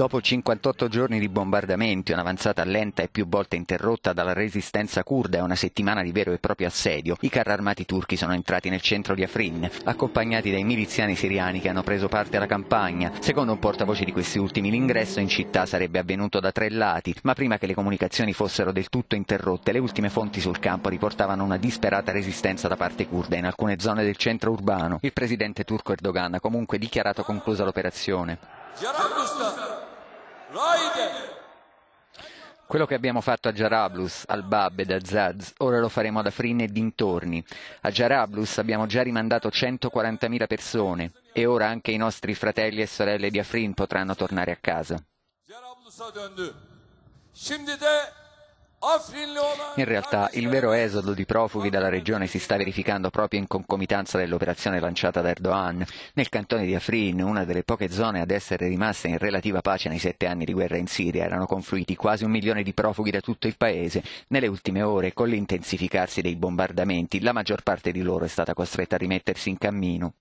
Dopo 58 giorni di bombardamenti, un'avanzata lenta e più volte interrotta dalla resistenza kurda e una settimana di vero e proprio assedio, i carri armati turchi sono entrati nel centro di Afrin, accompagnati dai miliziani siriani che hanno preso parte alla campagna. Secondo un portavoce di questi ultimi, l'ingresso in città sarebbe avvenuto da tre lati, ma prima che le comunicazioni fossero del tutto interrotte, le ultime fonti sul campo riportavano una disperata resistenza da parte kurda in alcune zone del centro urbano. Il presidente turco Erdogan ha comunque dichiarato conclusa l'operazione. Quello che abbiamo fatto a Jarablus, al Bab ed a Zaz, ora lo faremo ad Afrin e dintorni. A Jarablus abbiamo già rimandato 140.000 persone e ora anche i nostri fratelli e sorelle di Afrin potranno tornare a casa. Jarablus'a döndü. Şimdi de in realtà il vero esodo di profughi dalla regione si sta verificando proprio in concomitanza dell'operazione lanciata da Erdogan. Nel cantone di Afrin, una delle poche zone ad essere rimaste in relativa pace nei sette anni di guerra in Siria, erano confluiti quasi un milione di profughi da tutto il paese. Nelle ultime ore, con l'intensificarsi dei bombardamenti, la maggior parte di loro è stata costretta a rimettersi in cammino.